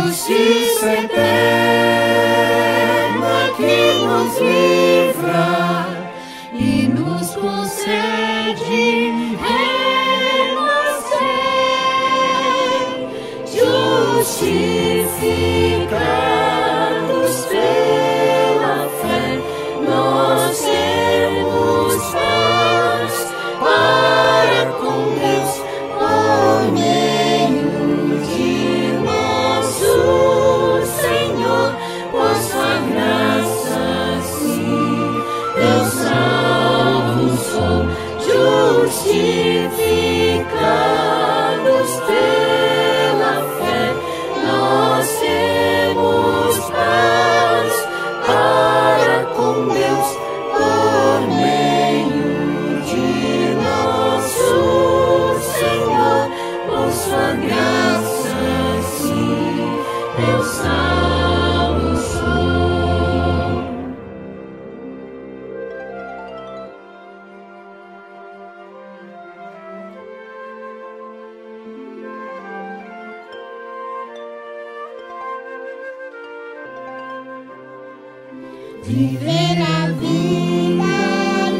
justiça eterna que nos livra e nos concede renascer justificado. viver a vida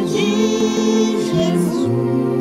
de Jesus.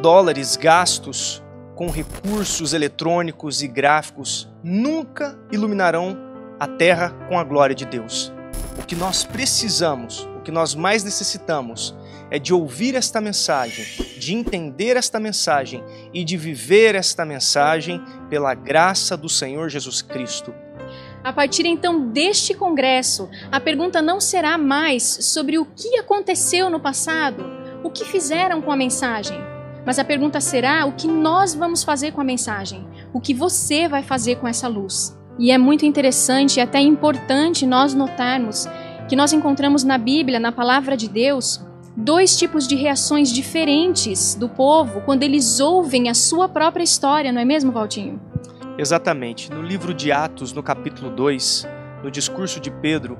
dólares gastos com recursos eletrônicos e gráficos nunca iluminarão a terra com a glória de Deus. O que nós precisamos, o que nós mais necessitamos, é de ouvir esta mensagem, de entender esta mensagem e de viver esta mensagem pela graça do Senhor Jesus Cristo. A partir então deste congresso, a pergunta não será mais sobre o que aconteceu no passado, o que fizeram com a mensagem. Mas a pergunta será o que nós vamos fazer com a mensagem? O que você vai fazer com essa luz? E é muito interessante e até importante nós notarmos que nós encontramos na Bíblia, na palavra de Deus, dois tipos de reações diferentes do povo quando eles ouvem a sua própria história, não é mesmo, Valtinho? Exatamente. No livro de Atos, no capítulo 2, no discurso de Pedro,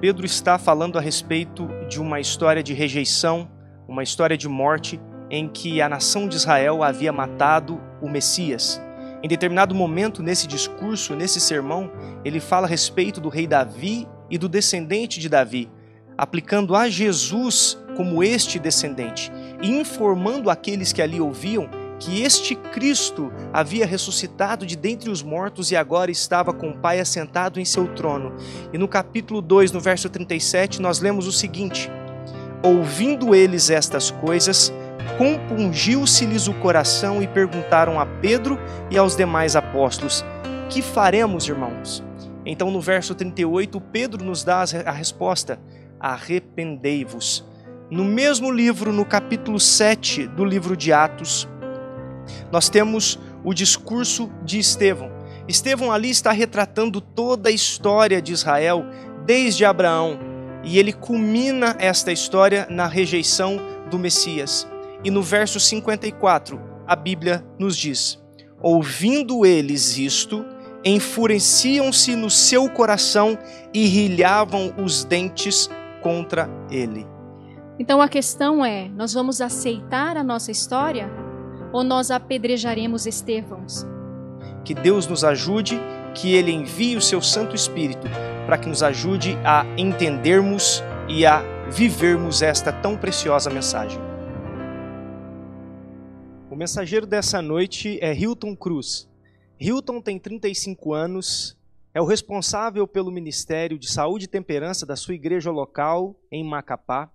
Pedro está falando a respeito de uma história de rejeição, uma história de morte em que a nação de Israel havia matado o Messias. Em determinado momento, nesse discurso, nesse sermão, ele fala a respeito do rei Davi e do descendente de Davi, aplicando a Jesus como este descendente e informando aqueles que ali ouviam que este Cristo havia ressuscitado de dentre os mortos e agora estava com o Pai assentado em seu trono. E no capítulo 2, no verso 37, nós lemos o seguinte: Ouvindo eles estas coisas, compungiu-se-lhes o coração e perguntaram a Pedro e aos demais apóstolos: Que faremos, irmãos? Então, no verso 38, Pedro nos dá a resposta: Arrependei-vos. No mesmo livro, no capítulo 7 do livro de Atos, nós temos o discurso de Estevão. Estevão ali está retratando toda a história de Israel desde Abraão, e ele culmina esta história na rejeição do Messias. E no verso 54, a Bíblia nos diz: Ouvindo eles isto, enfureciam-se no seu coração e rilhavam os dentes contra ele. Então a questão é: nós vamos aceitar a nossa história ou nós apedrejaremos Estevãos? Que Deus nos ajude, que Ele envie o seu Santo Espírito para que nos ajude a entendermos e a vivermos esta tão preciosa mensagem mensageiro dessa noite é Hilton Cruz. Hilton tem 35 anos, é o responsável pelo Ministério de Saúde e Temperança da sua igreja local em Macapá.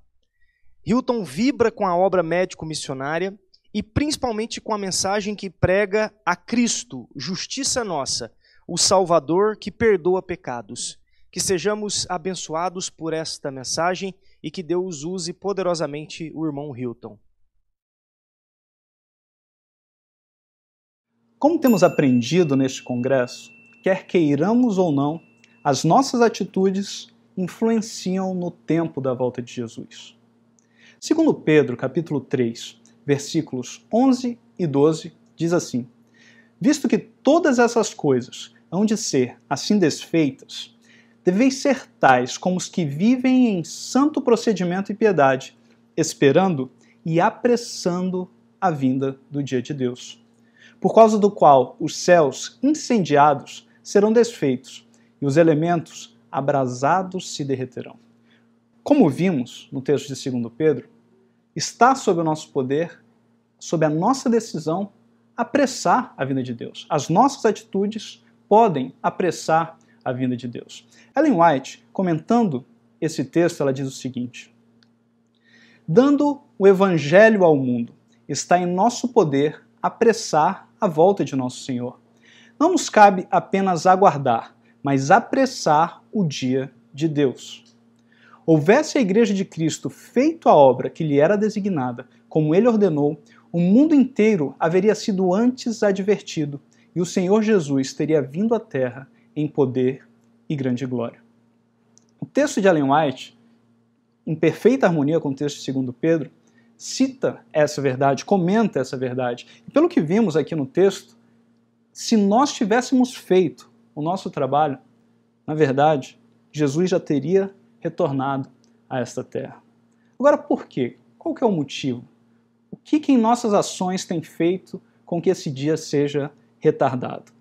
Hilton vibra com a obra médico-missionária e principalmente com a mensagem que prega a Cristo, justiça nossa, o Salvador que perdoa pecados. Que sejamos abençoados por esta mensagem e que Deus use poderosamente o irmão Hilton. Como temos aprendido neste congresso, quer queiramos ou não, as nossas atitudes influenciam no tempo da volta de Jesus. Segundo Pedro, capítulo 3, versículos 11 e 12, diz assim: Visto que todas essas coisas hão de ser assim desfeitas, deveis ser tais como os que vivem em santo procedimento e piedade, esperando e apressando a vinda do dia de Deus por causa do qual os céus incendiados serão desfeitos e os elementos abrasados se derreterão. Como vimos no texto de 2 Pedro, está sob o nosso poder, sob a nossa decisão, apressar a vinda de Deus. As nossas atitudes podem apressar a vinda de Deus. Ellen White, comentando esse texto, ela diz o seguinte: Dando o evangelho ao mundo, está em nosso poder apressar a volta de nosso Senhor. Não nos cabe apenas aguardar, mas apressar o dia de Deus. Houvesse a Igreja de Cristo feito a obra que lhe era designada, como ele ordenou, o mundo inteiro haveria sido antes advertido e o Senhor Jesus teria vindo à Terra em poder e grande glória. O texto de Ellen White, em perfeita harmonia com o texto de 2 Pedro, cita essa verdade, comenta essa verdade. E pelo que vimos aqui no texto, se nós tivéssemos feito o nosso trabalho, na verdade, Jesus já teria retornado a esta terra. Agora, por quê? Qual que é o motivo? O que, que em nossas ações tem feito com que esse dia seja retardado?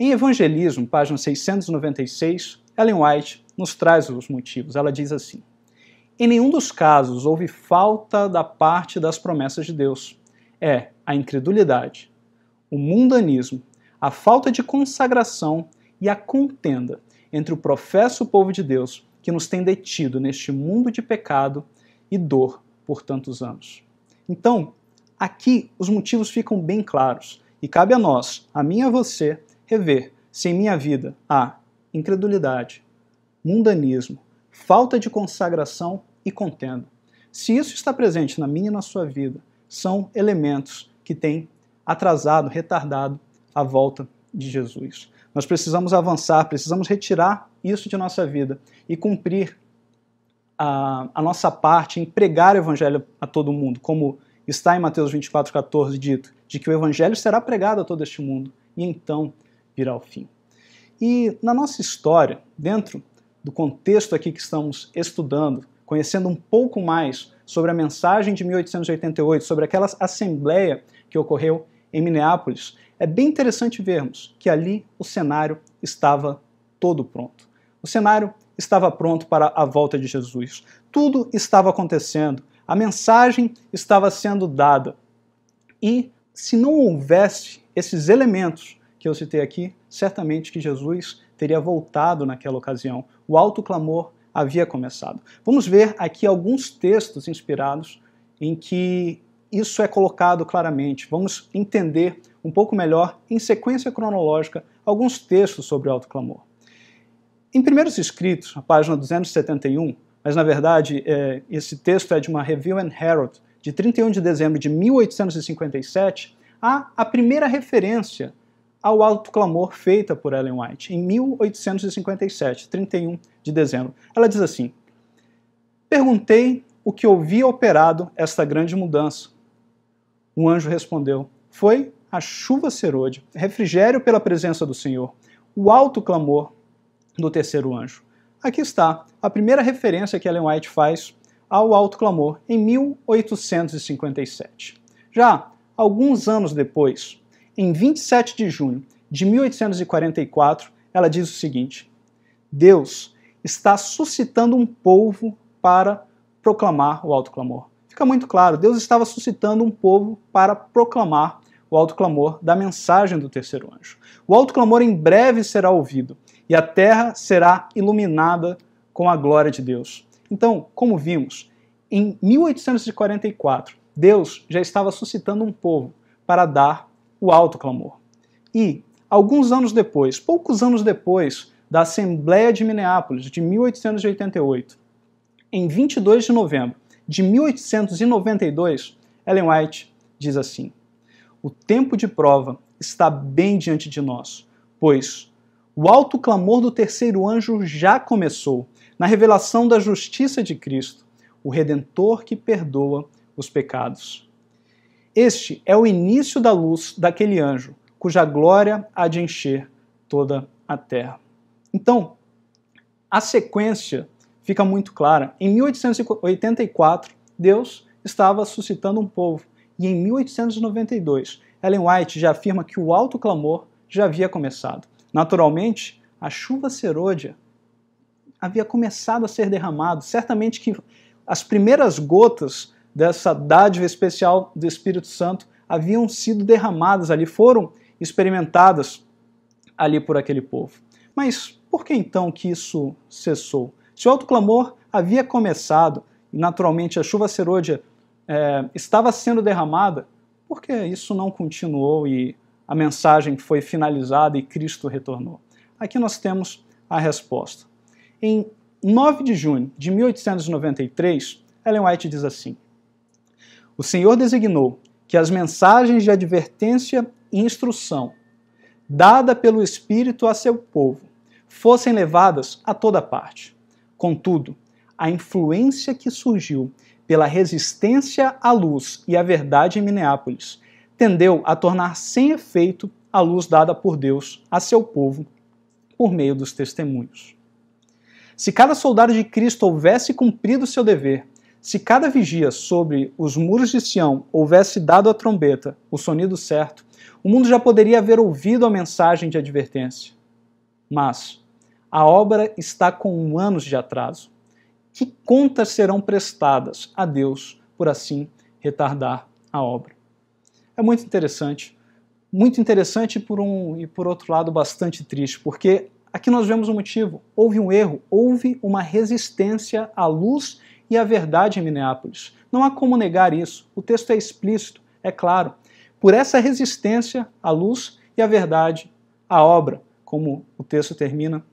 Em Evangelismo, página 696, Ellen White nos traz os motivos. Ela diz assim: em nenhum dos casos houve falta da parte das promessas de Deus. É a incredulidade, o mundanismo, a falta de consagração e a contenda entre o professo povo de Deus que nos tem detido neste mundo de pecado e dor por tantos anos. Então, aqui os motivos ficam bem claros e cabe a nós, a mim e a você, rever se em minha vida há incredulidade, mundanismo, falta de consagração e contenda. Se isso está presente na minha e na sua vida, são elementos que têm atrasado, retardado a volta de Jesus. Nós precisamos avançar, precisamos retirar isso de nossa vida e cumprir a, a nossa parte em pregar o Evangelho a todo mundo, como está em Mateus 14 dito, de que o Evangelho será pregado a todo este mundo e então virá o fim. E na nossa história, dentro do contexto aqui que estamos estudando, conhecendo um pouco mais sobre a mensagem de 1888, sobre aquela assembleia que ocorreu em Minneapolis, é bem interessante vermos que ali o cenário estava todo pronto. O cenário estava pronto para a volta de Jesus. Tudo estava acontecendo, a mensagem estava sendo dada. E se não houvesse esses elementos que eu citei aqui, certamente que Jesus teria voltado naquela ocasião. O alto clamor havia começado. Vamos ver aqui alguns textos inspirados em que isso é colocado claramente. Vamos entender um pouco melhor, em sequência cronológica, alguns textos sobre o alto clamor. Em Primeiros Escritos, a página 271, mas na verdade é, esse texto é de uma Review and Herald de 31 de dezembro de 1857, há a primeira referência ao alto clamor feita por Ellen White em 1857, 31 de dezembro. Ela diz assim: Perguntei o que havia operado esta grande mudança. Um anjo respondeu: Foi a chuva serôdia, refrigério pela presença do Senhor, o alto clamor do terceiro anjo. Aqui está a primeira referência que Ellen White faz ao alto clamor em 1857. Já alguns anos depois, em 27 de junho de 1844, ela diz o seguinte: Deus está suscitando um povo para proclamar o alto clamor. Fica muito claro, Deus estava suscitando um povo para proclamar o alto clamor da mensagem do terceiro anjo. O alto clamor em breve será ouvido e a terra será iluminada com a glória de Deus. Então, como vimos, em 1844, Deus já estava suscitando um povo para dar o alto clamor. E, alguns anos depois, poucos anos depois da Assembleia de Minneapolis de 1888, em 22 de novembro de 1892, Ellen White diz assim: O tempo de prova está bem diante de nós, pois o alto clamor do terceiro anjo já começou na revelação da justiça de Cristo, o redentor que perdoa os pecados. Este é o início da luz daquele anjo, cuja glória há de encher toda a terra. Então, a sequência fica muito clara. Em 1884, Deus estava suscitando um povo, e em 1892, Ellen White já afirma que o alto clamor já havia começado. Naturalmente, a chuva serôdia havia começado a ser derramada. certamente que as primeiras gotas dessa dádiva especial do Espírito Santo haviam sido derramadas ali, foram experimentadas ali por aquele povo. Mas por que então que isso cessou? Se o alto clamor havia começado e naturalmente a chuva serôdia é, estava sendo derramada, por que isso não continuou e a mensagem foi finalizada e Cristo retornou? Aqui nós temos a resposta. Em 9 de junho de 1893, Ellen White diz assim: o Senhor designou que as mensagens de advertência e instrução dada pelo Espírito a seu povo fossem levadas a toda parte. Contudo, a influência que surgiu pela resistência à luz e à verdade em Minneapolis tendeu a tornar sem efeito a luz dada por Deus a seu povo por meio dos testemunhos. Se cada soldado de Cristo houvesse cumprido seu dever se cada vigia sobre os muros de Sião houvesse dado a trombeta, o sonido certo, o mundo já poderia haver ouvido a mensagem de advertência. Mas a obra está com anos de atraso. Que contas serão prestadas a Deus por assim retardar a obra? É muito interessante. Muito interessante por um, e, por outro lado, bastante triste, porque aqui nós vemos o um motivo. Houve um erro, houve uma resistência à luz e a verdade em Minneapolis. Não há como negar isso. O texto é explícito, é claro. Por essa resistência à luz e à verdade, a obra, como o texto termina,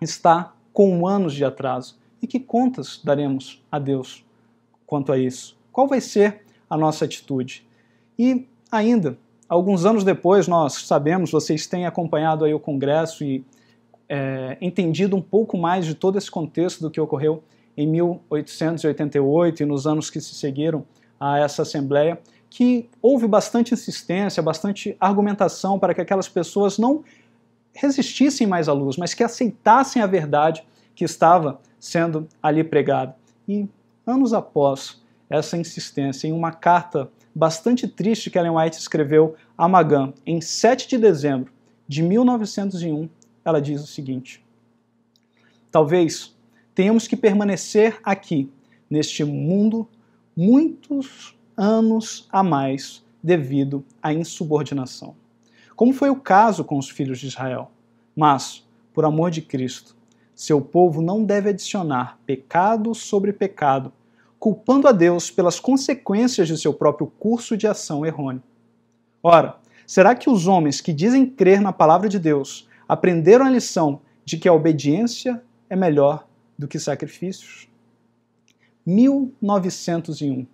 está com anos de atraso. E que contas daremos a Deus quanto a isso? Qual vai ser a nossa atitude? E ainda, alguns anos depois, nós sabemos, vocês têm acompanhado aí o Congresso e é, entendido um pouco mais de todo esse contexto do que ocorreu em 1888 e nos anos que se seguiram a essa Assembleia, que houve bastante insistência, bastante argumentação para que aquelas pessoas não resistissem mais à luz, mas que aceitassem a verdade que estava sendo ali pregada. E anos após essa insistência, em uma carta bastante triste que Ellen White escreveu a Magan em 7 de dezembro de 1901, ela diz o seguinte: Talvez temos que permanecer aqui, neste mundo, muitos anos a mais devido à insubordinação. Como foi o caso com os filhos de Israel. Mas, por amor de Cristo, seu povo não deve adicionar pecado sobre pecado, culpando a Deus pelas consequências de seu próprio curso de ação errôneo. Ora, será que os homens que dizem crer na palavra de Deus aprenderam a lição de que a obediência é melhor do que sacrifícios. 1901.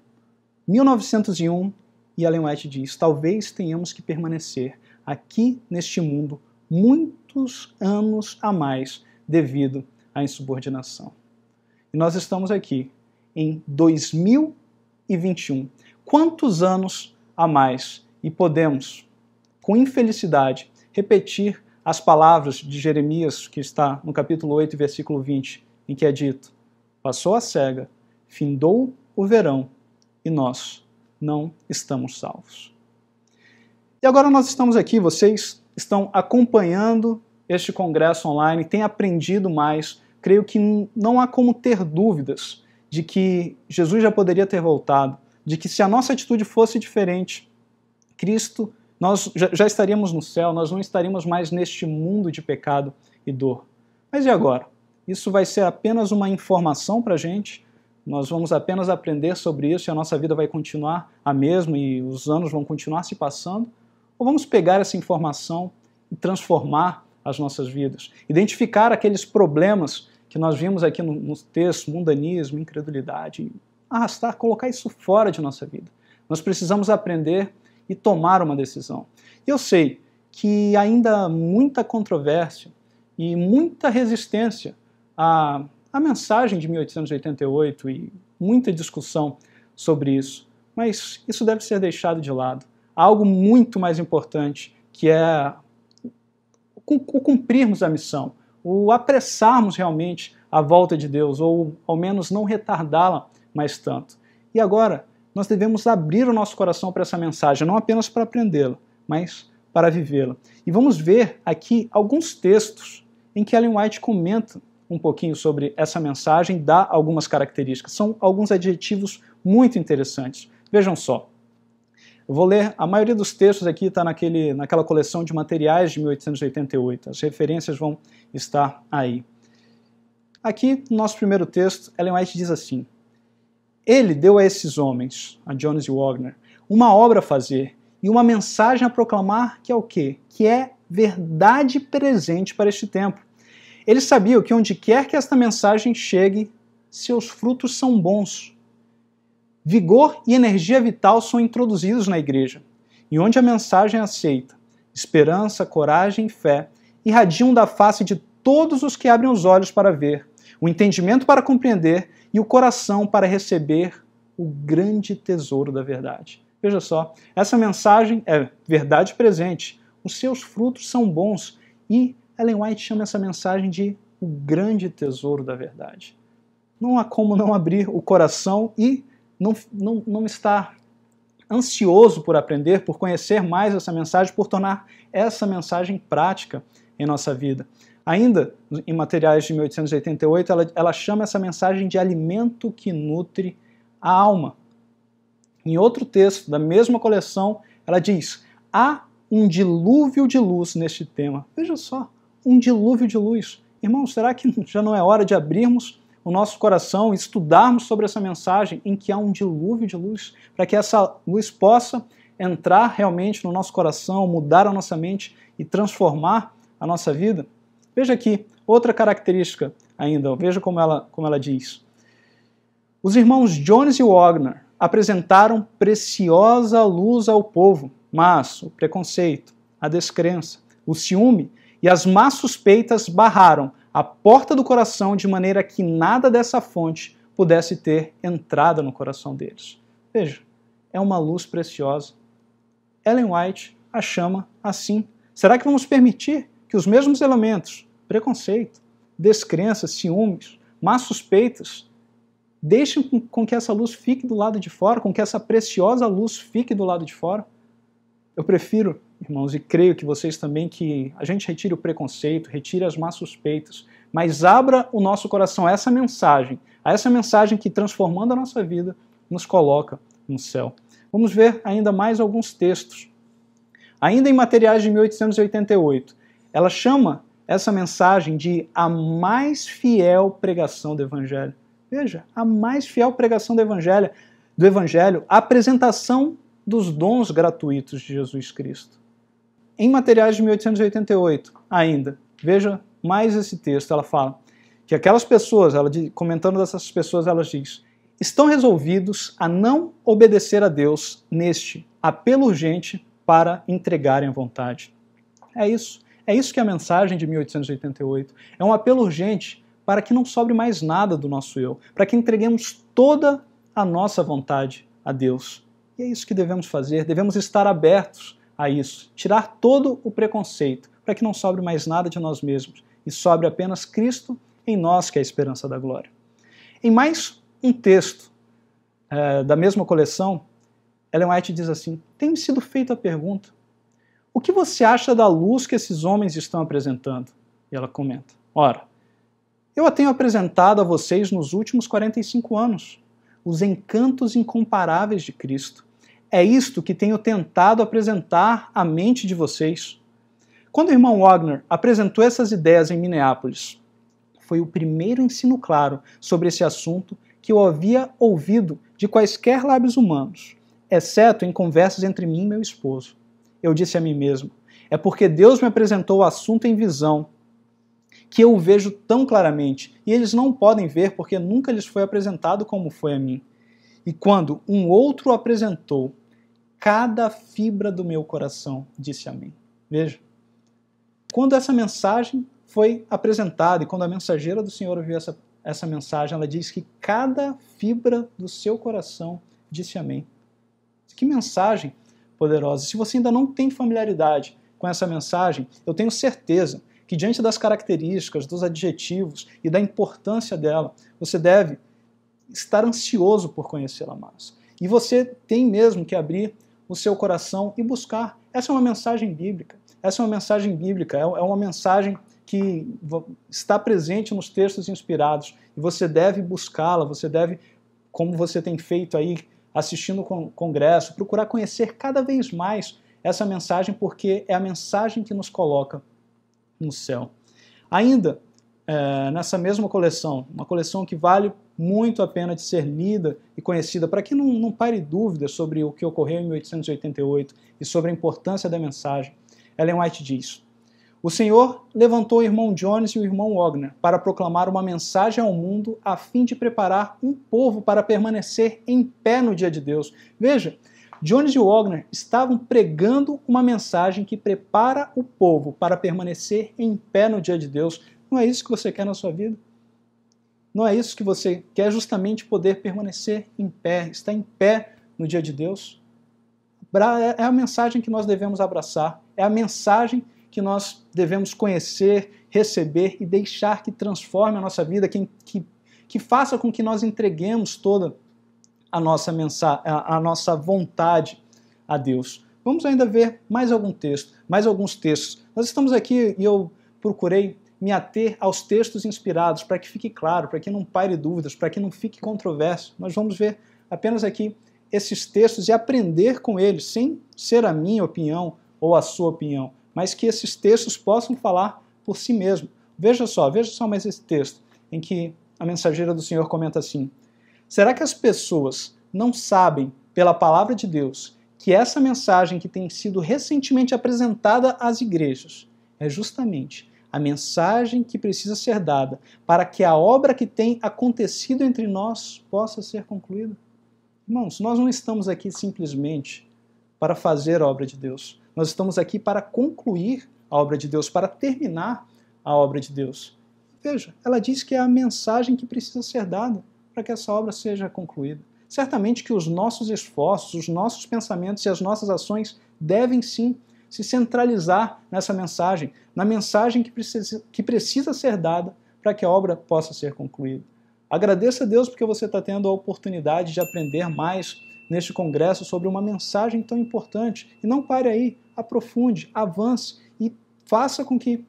1901, e Ellen White diz: talvez tenhamos que permanecer aqui neste mundo muitos anos a mais devido à insubordinação. E nós estamos aqui em 2021. Quantos anos a mais e podemos, com infelicidade, repetir as palavras de Jeremias, que está no capítulo 8, versículo 20? em que é dito: passou a cega, findou o verão e nós não estamos salvos. E agora nós estamos aqui, vocês estão acompanhando este congresso online, têm aprendido mais. Creio que não há como ter dúvidas de que Jesus já poderia ter voltado, de que se a nossa atitude fosse diferente, Cristo, nós já estaríamos no céu, nós não estaríamos mais neste mundo de pecado e dor. Mas e agora? Isso vai ser apenas uma informação para a gente, nós vamos apenas aprender sobre isso e a nossa vida vai continuar a mesma e os anos vão continuar se passando? Ou vamos pegar essa informação e transformar as nossas vidas? Identificar aqueles problemas que nós vimos aqui no, no texto, mundanismo, incredulidade, arrastar, colocar isso fora de nossa vida. Nós precisamos aprender e tomar uma decisão. E eu sei que ainda há muita controvérsia e muita resistência a, a mensagem de 1888 e muita discussão sobre isso, mas isso deve ser deixado de lado. Há algo muito mais importante que é o cumprirmos a missão, o apressarmos realmente a volta de Deus, ou ao menos não retardá-la mais tanto. E agora, nós devemos abrir o nosso coração para essa mensagem, não apenas para aprendê-la, mas para vivê-la. E vamos ver aqui alguns textos em que Ellen White comenta um pouquinho sobre essa mensagem, dá algumas características. São alguns adjetivos muito interessantes. Vejam só. Eu vou ler, a maioria dos textos aqui está naquela coleção de materiais de 1888. As referências vão estar aí. Aqui, no nosso primeiro texto, Ellen White diz assim: Ele deu a esses homens, a Jones e Wagner, uma obra a fazer e uma mensagem a proclamar que é o quê? Que é verdade presente para este tempo. Ele sabia que onde quer que esta mensagem chegue, seus frutos são bons. Vigor e energia vital são introduzidos na igreja, e onde a mensagem é aceita, esperança, coragem e fé irradiam da face de todos os que abrem os olhos para ver, o entendimento para compreender e o coração para receber o grande tesouro da verdade. Veja só, essa mensagem é verdade presente, os seus frutos são bons e Ellen White chama essa mensagem de o grande tesouro da verdade. Não há como não abrir o coração e não, não, não estar ansioso por aprender, por conhecer mais essa mensagem, por tornar essa mensagem prática em nossa vida. Ainda em materiais de 1888, ela, ela chama essa mensagem de alimento que nutre a alma. Em outro texto da mesma coleção, ela diz: há um dilúvio de luz neste tema. Veja só, um dilúvio de luz. Irmãos, será que já não é hora de abrirmos o nosso coração e estudarmos sobre essa mensagem em que há um dilúvio de luz, para que essa luz possa entrar realmente no nosso coração, mudar a nossa mente e transformar a nossa vida? Veja aqui outra característica ainda, veja como ela, como ela diz. Os irmãos Jones e Wagner apresentaram preciosa luz ao povo, mas o preconceito, a descrença, o ciúme e as más suspeitas barraram a porta do coração de maneira que nada dessa fonte pudesse ter entrada no coração deles. Veja, é uma luz preciosa. Ellen White a chama assim. Será que vamos permitir que os mesmos elementos, preconceito, descrença, ciúmes, más suspeitas, deixem com que essa luz fique do lado de fora, com que essa preciosa luz fique do lado de fora? Eu prefiro irmãos, e creio que vocês também que a gente retire o preconceito, retire as más suspeitas, mas abra o nosso coração a essa mensagem, a essa mensagem que transformando a nossa vida nos coloca no céu. Vamos ver ainda mais alguns textos. Ainda em Materiais de 1888, ela chama essa mensagem de a mais fiel pregação do evangelho. Veja, a mais fiel pregação do evangelho, do evangelho, a apresentação dos dons gratuitos de Jesus Cristo. Em materiais de 1888, ainda, veja mais esse texto, ela fala que aquelas pessoas, ela comentando dessas pessoas, ela diz: estão resolvidos a não obedecer a Deus neste apelo urgente para entregarem a vontade. É isso. É isso que é a mensagem de 1888. É um apelo urgente para que não sobre mais nada do nosso eu, para que entreguemos toda a nossa vontade a Deus. E é isso que devemos fazer. Devemos estar abertos a isso, tirar todo o preconceito, para que não sobre mais nada de nós mesmos e sobre apenas Cristo em nós, que é a esperança da glória. Em mais um texto é, da mesma coleção, Ellen White diz assim: Tem-me sido feita a pergunta, o que você acha da luz que esses homens estão apresentando? E ela comenta: Ora, eu a tenho apresentado a vocês nos últimos 45 anos, os encantos incomparáveis de Cristo é isto que tenho tentado apresentar à mente de vocês. Quando o irmão Wagner apresentou essas ideias em Minneapolis, foi o primeiro ensino claro sobre esse assunto que eu havia ouvido de quaisquer lábios humanos, exceto em conversas entre mim e meu esposo. Eu disse a mim mesmo: é porque Deus me apresentou o assunto em visão que eu o vejo tão claramente e eles não podem ver porque nunca lhes foi apresentado como foi a mim. E quando um outro apresentou, cada fibra do meu coração, disse Amém. Veja, quando essa mensagem foi apresentada e quando a mensageira do Senhor ouviu essa, essa mensagem, ela diz que cada fibra do seu coração disse Amém. Que mensagem poderosa! Se você ainda não tem familiaridade com essa mensagem, eu tenho certeza que, diante das características, dos adjetivos e da importância dela, você deve estar ansioso por conhecê-la mais. E você tem mesmo que abrir o seu coração e buscar. Essa é uma mensagem bíblica. Essa é uma mensagem bíblica, é, é uma mensagem que está presente nos textos inspirados e você deve buscá-la, você deve, como você tem feito aí, assistindo o congresso, procurar conhecer cada vez mais essa mensagem, porque é a mensagem que nos coloca no céu. Ainda, é, nessa mesma coleção, uma coleção que vale muito a pena de ser lida e conhecida, para que não, não pare dúvidas sobre o que ocorreu em 1888 e sobre a importância da mensagem. Ellen White diz: O Senhor levantou o irmão Jones e o irmão Wagner para proclamar uma mensagem ao mundo a fim de preparar um povo para permanecer em pé no dia de Deus. Veja, Jones e Wagner estavam pregando uma mensagem que prepara o povo para permanecer em pé no dia de Deus, não é isso que você quer na sua vida? Não é isso que você quer justamente poder permanecer em pé, estar em pé no dia de Deus? É, é a mensagem que nós devemos abraçar, é a mensagem que nós devemos conhecer, receber e deixar que transforme a nossa vida, que, que, que faça com que nós entreguemos toda a nossa, a, a nossa vontade a Deus. Vamos ainda ver mais algum texto, mais alguns textos. Nós estamos aqui e eu procurei me ater aos textos inspirados para que fique claro, para que não pare dúvidas, para que não fique controverso. Nós vamos ver apenas aqui esses textos e aprender com eles, sem ser a minha opinião ou a sua opinião, mas que esses textos possam falar por si mesmo. Veja só, veja só mais esse texto em que a mensageira do Senhor comenta assim: Será que as pessoas não sabem, pela palavra de Deus, que essa mensagem que tem sido recentemente apresentada às igrejas é justamente a mensagem que precisa ser dada para que a obra que tem acontecido entre nós possa ser concluída. Irmãos, nós não estamos aqui simplesmente para fazer a obra de Deus. Nós estamos aqui para concluir a obra de Deus, para terminar a obra de Deus. Veja, ela diz que é a mensagem que precisa ser dada para que essa obra seja concluída. Certamente que os nossos esforços, os nossos pensamentos e as nossas ações devem sim se centralizar nessa mensagem, na mensagem que precisa, que precisa ser dada para que a obra possa ser concluída. Agradeça a Deus porque você está tendo a oportunidade de aprender mais neste congresso sobre uma mensagem tão importante. E não pare aí, aprofunde, avance e faça com que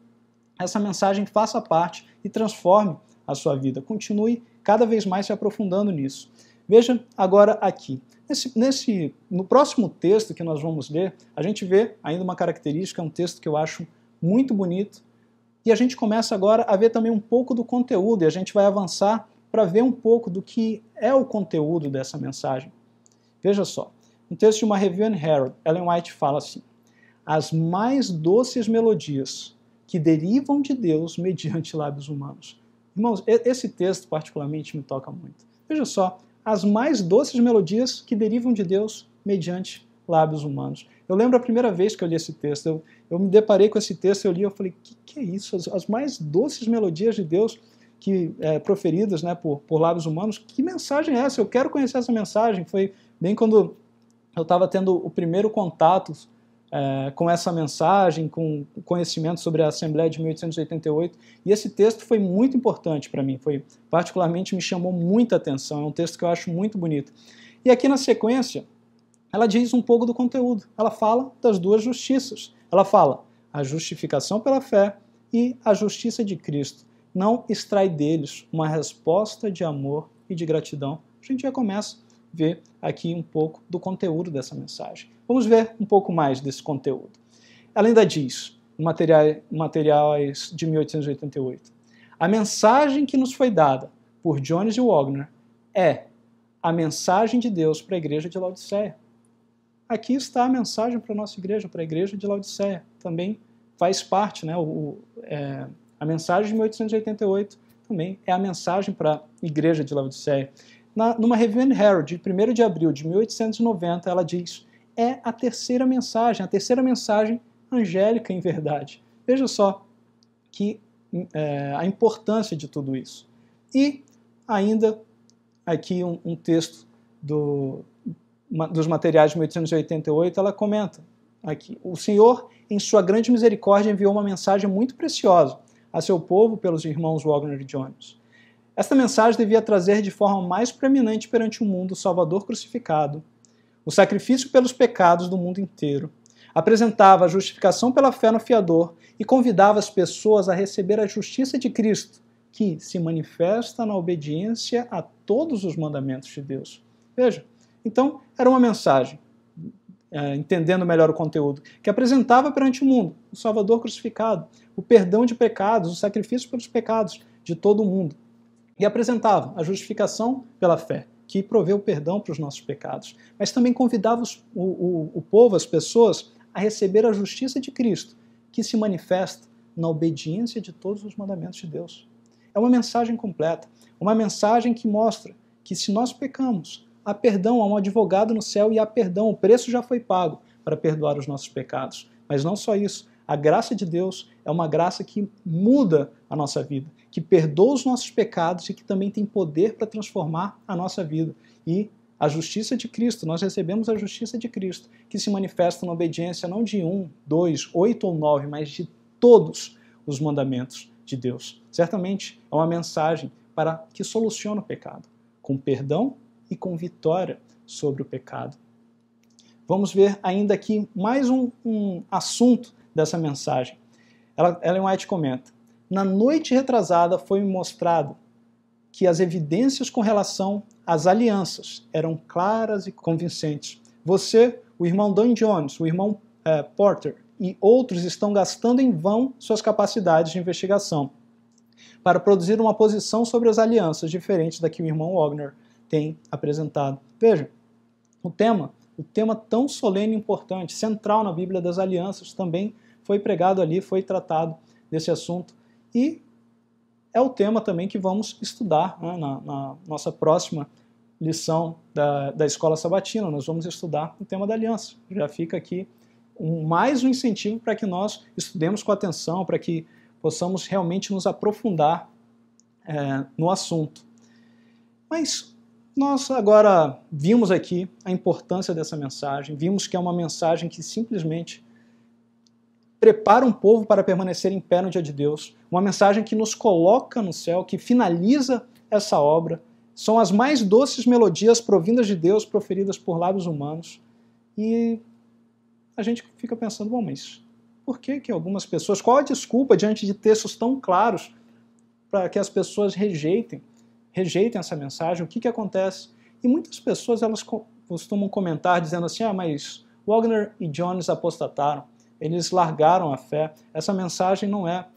essa mensagem faça parte e transforme a sua vida. Continue cada vez mais se aprofundando nisso. Veja agora aqui. Nesse, nesse, no próximo texto que nós vamos ler, a gente vê ainda uma característica, um texto que eu acho muito bonito. E a gente começa agora a ver também um pouco do conteúdo, e a gente vai avançar para ver um pouco do que é o conteúdo dessa mensagem. Veja só, um texto de uma Review and Herald, Ellen White fala assim: As mais doces melodias que derivam de Deus mediante lábios humanos. Irmãos, esse texto particularmente me toca muito. Veja só as mais doces melodias que derivam de Deus mediante lábios humanos. Eu lembro a primeira vez que eu li esse texto, eu, eu me deparei com esse texto, eu li, eu falei, o que, que, é isso? As, as, mais doces melodias de Deus que é, proferidas né, por, por lábios humanos, que mensagem é essa? Eu quero conhecer essa mensagem. Foi bem quando eu estava tendo o primeiro contato é, com essa mensagem, com conhecimento sobre a Assembleia de 1888. E esse texto foi muito importante para mim, foi particularmente me chamou muita atenção. É um texto que eu acho muito bonito. E aqui na sequência, ela diz um pouco do conteúdo. Ela fala das duas justiças. Ela fala a justificação pela fé e a justiça de Cristo. Não extrai deles uma resposta de amor e de gratidão. A gente já começa ver aqui um pouco do conteúdo dessa mensagem. Vamos ver um pouco mais desse conteúdo. Ela ainda diz, materiais de 1888, a mensagem que nos foi dada por Jones e Wagner é a mensagem de Deus para a igreja de Laodiceia. Aqui está a mensagem para a nossa igreja, para a igreja de Laodiceia. Também faz parte, né, o, é, a mensagem de 1888 também é a mensagem para a igreja de Laodiceia. Na, numa Revue and Herald, de 1 de abril de 1890, ela diz: é a terceira mensagem, a terceira mensagem angélica, em verdade. Veja só que é, a importância de tudo isso. E ainda aqui um, um texto do, dos materiais de 1888, ela comenta aqui: O Senhor, em sua grande misericórdia, enviou uma mensagem muito preciosa a seu povo pelos irmãos Wagner e Jones. Esta mensagem devia trazer de forma mais preeminente perante o mundo o Salvador crucificado, o sacrifício pelos pecados do mundo inteiro. Apresentava a justificação pela fé no fiador e convidava as pessoas a receber a justiça de Cristo, que se manifesta na obediência a todos os mandamentos de Deus. Veja, então era uma mensagem, é, entendendo melhor o conteúdo, que apresentava perante o mundo o Salvador crucificado, o perdão de pecados, o sacrifício pelos pecados de todo o mundo e apresentava a justificação pela fé, que proveu perdão para os nossos pecados, mas também convidava os, o, o, o povo, as pessoas, a receber a justiça de Cristo, que se manifesta na obediência de todos os mandamentos de Deus. É uma mensagem completa, uma mensagem que mostra que se nós pecamos, há perdão, há um advogado no céu e há perdão, o preço já foi pago para perdoar os nossos pecados. Mas não só isso, a graça de Deus é uma graça que muda a nossa vida, que perdoa os nossos pecados e que também tem poder para transformar a nossa vida. E a justiça de Cristo, nós recebemos a justiça de Cristo, que se manifesta na obediência não de um, dois, oito ou nove, mas de todos os mandamentos de Deus. Certamente é uma mensagem para que soluciona o pecado, com perdão e com vitória sobre o pecado. Vamos ver ainda aqui mais um, um assunto dessa mensagem. Ela, Ellen White comenta: Na noite retrasada foi mostrado que as evidências com relação às alianças eram claras e convincentes. Você, o irmão Don Jones, o irmão eh, Porter e outros estão gastando em vão suas capacidades de investigação para produzir uma posição sobre as alianças diferente da que o irmão Wagner tem apresentado. Veja, o tema, o tema tão solene e importante, central na Bíblia das Alianças, também foi pregado ali, foi tratado desse assunto e é o tema também que vamos estudar né, na, na, nossa próxima lição da, da Escola Sabatina. Nós vamos estudar o tema da aliança. Já fica aqui um, mais um incentivo para que nós estudemos com atenção, para que possamos realmente nos aprofundar é, no assunto. Mas nós agora vimos aqui a importância dessa mensagem, vimos que é uma mensagem que simplesmente prepara um povo para permanecer em pé no dia de Deus, uma mensagem que nos coloca no céu, que finaliza essa obra. São as mais doces melodias provindas de Deus, proferidas por lábios humanos. E a gente fica pensando, bom, mas por que, que algumas pessoas, qual a desculpa diante de textos tão claros para que as pessoas rejeitem, rejeitem essa mensagem? O que, que acontece? E muitas pessoas elas costumam comentar dizendo assim, ah, mas Wagner e Jones apostataram eles largaram a fé. Essa mensagem não é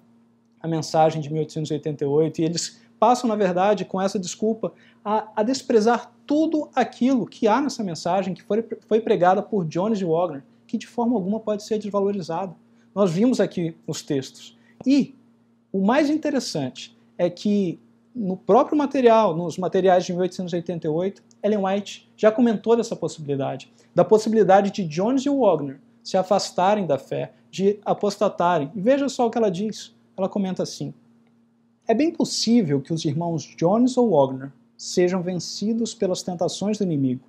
a mensagem de 1888 e eles passam, na verdade, com essa desculpa, a, a desprezar tudo aquilo que há nessa mensagem que foi, foi pregada por Jones de Wagner, que de forma alguma pode ser desvalorizada. Nós vimos aqui os textos. E o mais interessante é que no próprio material, nos materiais de 1888, Ellen White já comentou dessa possibilidade, da possibilidade de Jones e Wagner se afastarem da fé, de apostatarem. E veja só o que ela diz. Ela comenta assim: É bem possível que os irmãos Jones ou Wagner sejam vencidos pelas tentações do inimigo,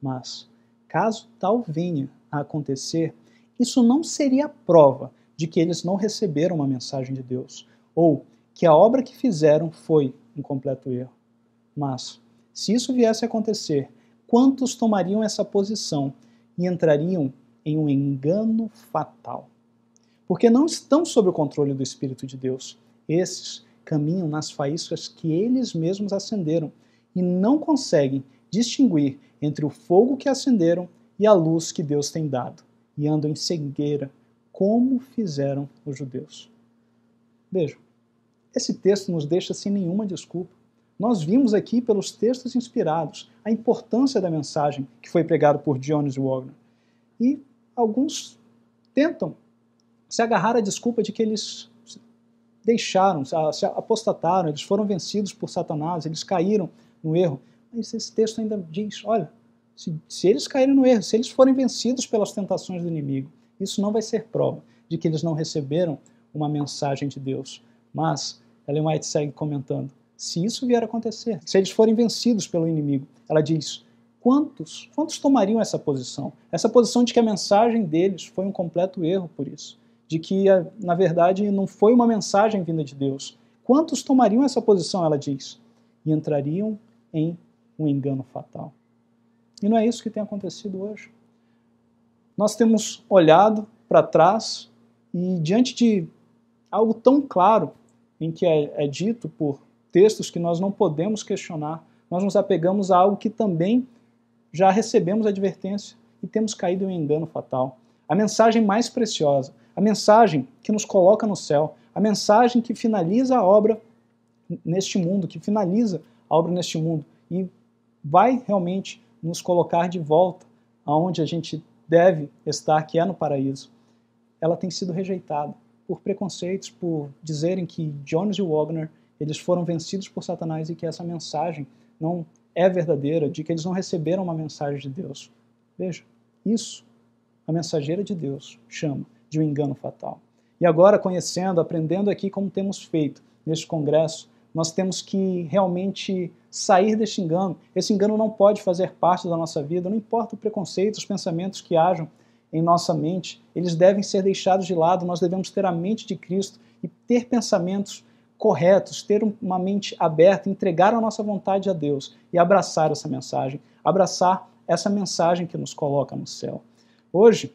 mas caso tal venha a acontecer, isso não seria a prova de que eles não receberam uma mensagem de Deus, ou que a obra que fizeram foi um completo erro. Mas, se isso viesse a acontecer, quantos tomariam essa posição e entrariam em um engano fatal. Porque não estão sob o controle do Espírito de Deus. Esses caminham nas faíscas que eles mesmos acenderam e não conseguem distinguir entre o fogo que acenderam e a luz que Deus tem dado, e andam em cegueira, como fizeram os judeus. Vejam, esse texto nos deixa sem nenhuma desculpa. Nós vimos aqui, pelos textos inspirados, a importância da mensagem que foi pregada por Dionis Wagner. E alguns tentam se agarrar à desculpa de que eles deixaram, se apostataram, eles foram vencidos por Satanás, eles caíram no erro. Mas esse texto ainda diz: olha, se, se eles caírem no erro, se eles forem vencidos pelas tentações do inimigo, isso não vai ser prova de que eles não receberam uma mensagem de Deus. Mas Ellen White segue comentando: se isso vier a acontecer, se eles forem vencidos pelo inimigo, ela diz, Quantos? Quantos tomariam essa posição? Essa posição de que a mensagem deles foi um completo erro por isso, de que eh, na verdade não foi uma mensagem vinda de Deus. Quantos tomariam essa posição, ela diz, e entrariam em um engano fatal? E não é isso que tem acontecido hoje. Nós temos olhado para trás e diante de algo tão claro em que é, é dito por textos que nós não podemos questionar, nós nos apegamos a algo que também já recebemos a advertência e temos caído em um engano fatal. A mensagem mais preciosa, a mensagem que nos coloca no céu, a mensagem que finaliza a obra neste mundo, que finaliza a obra neste mundo e vai realmente nos colocar de volta aonde a gente deve estar, que é no paraíso. Ela tem sido rejeitada por preconceitos, por dizerem que Jones e Wagner eles foram vencidos por Satanás e que essa mensagem não é verdadeira, de que eles não receberam uma mensagem de Deus. Veja, isso a mensageira de Deus chama de um engano fatal. E agora, conhecendo, aprendendo aqui como temos feito neste congresso, nós temos que realmente sair deste engano. Esse engano não pode fazer parte da nossa vida, não importa o preconceito, os pensamentos que hajam em nossa mente, eles devem ser deixados de lado. Nós devemos ter a mente de Cristo e ter pensamentos corretos, ter uma mente aberta, entregar a nossa vontade a Deus e abraçar essa mensagem, abraçar essa mensagem que nos coloca no céu. Hoje,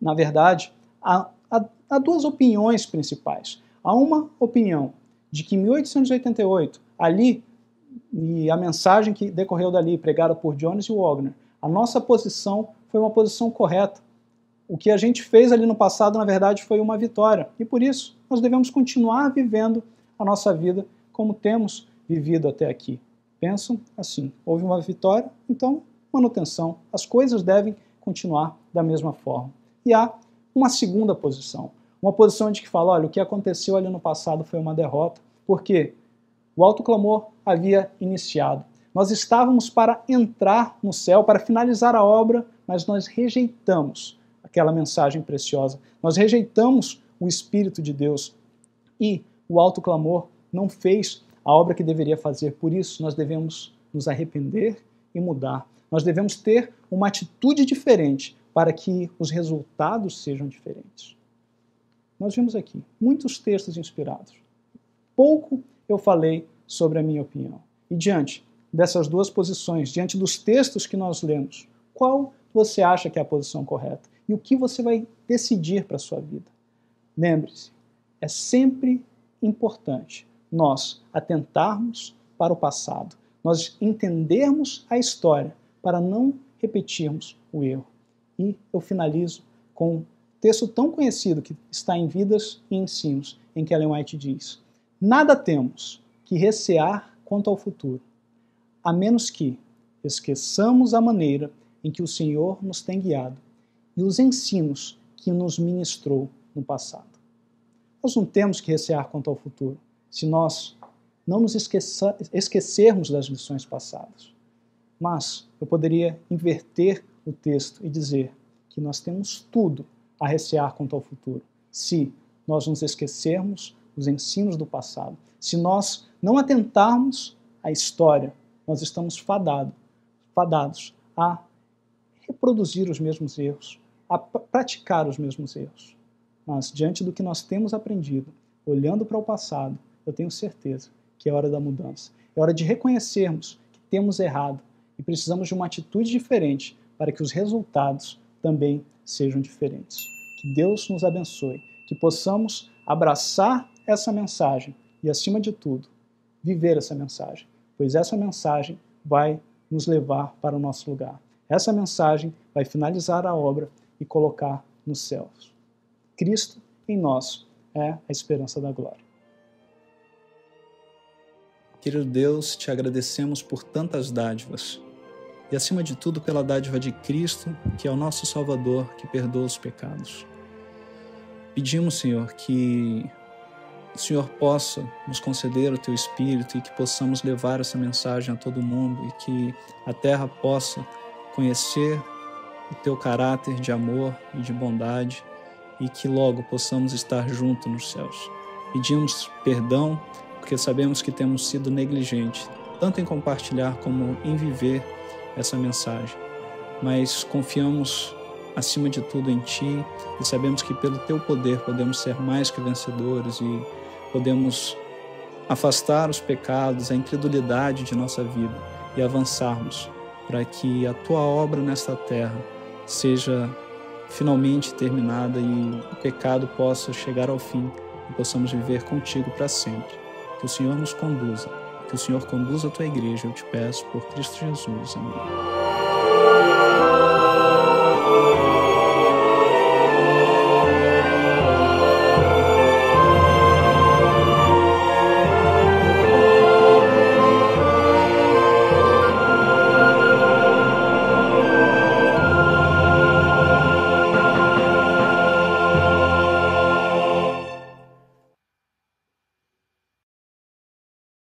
na verdade, há, há, há duas opiniões principais. Há uma opinião de que em 1888, ali, e a mensagem que decorreu dali, pregada por Jones e Wagner, a nossa posição foi uma posição correta, o que a gente fez ali no passado, na verdade, foi uma vitória. E por isso, nós devemos continuar vivendo a nossa vida como temos vivido até aqui. Pensam assim: houve uma vitória, então manutenção. As coisas devem continuar da mesma forma. E há uma segunda posição, uma posição de que fala: olha, o que aconteceu ali no passado foi uma derrota, porque o alto clamor havia iniciado. Nós estávamos para entrar no céu, para finalizar a obra, mas nós rejeitamos aquela mensagem preciosa. Nós rejeitamos o Espírito de Deus e o alto clamor não fez a obra que deveria fazer. Por isso, nós devemos nos arrepender e mudar. Nós devemos ter uma atitude diferente para que os resultados sejam diferentes. Nós vimos aqui muitos textos inspirados. Pouco eu falei sobre a minha opinião. E diante dessas duas posições, diante dos textos que nós lemos, qual você acha que é a posição correta? e o que você vai decidir para a sua vida. Lembre-se, é sempre importante nós atentarmos para o passado, nós entendermos a história para não repetirmos o erro. E eu finalizo com um texto tão conhecido que está em Vidas e Ensinos, em que Ellen White diz: Nada temos que recear quanto ao futuro, a menos que esqueçamos a maneira em que o Senhor nos tem guiado e os ensinos que nos ministrou no passado. Nós não temos que recear quanto ao futuro se nós não nos esqueça, esquecermos das lições passadas. Mas eu poderia inverter o texto e dizer que nós temos tudo a recear quanto ao futuro se nós nos esquecermos dos ensinos do passado. Se nós não atentarmos à história, nós estamos fadado, fadados a reproduzir os mesmos erros a praticar os mesmos erros. Mas, diante do que nós temos aprendido, olhando para o passado, eu tenho certeza que é hora da mudança. É hora de reconhecermos que temos errado e precisamos de uma atitude diferente para que os resultados também sejam diferentes. Que Deus nos abençoe, que possamos abraçar essa mensagem e, acima de tudo, viver essa mensagem, pois essa mensagem vai nos levar para o nosso lugar. Essa mensagem vai finalizar a obra e colocar nos céus. Cristo em nós é a esperança da glória. Querido Deus, te agradecemos por tantas dádivas e, acima de tudo, pela dádiva de Cristo, que é o nosso Salvador, que perdoa os pecados. Pedimos, Senhor, que o Senhor possa nos conceder o teu Espírito e que possamos levar essa mensagem a todo mundo e que a terra possa conhecer o teu caráter de amor e de bondade e que logo possamos estar juntos nos céus. Pedimos perdão porque sabemos que temos sido negligentes, tanto em compartilhar como em viver essa mensagem. Mas confiamos acima de tudo em Ti e sabemos que pelo Teu poder podemos ser mais que vencedores e podemos afastar os pecados, a incredulidade de nossa vida e avançarmos para que a Tua obra nesta terra seja finalmente terminada e o pecado possa chegar ao fim e possamos viver contigo para sempre. Que o Senhor nos conduza, que o Senhor conduza a tua igreja, eu te peço por Cristo Jesus. Amém.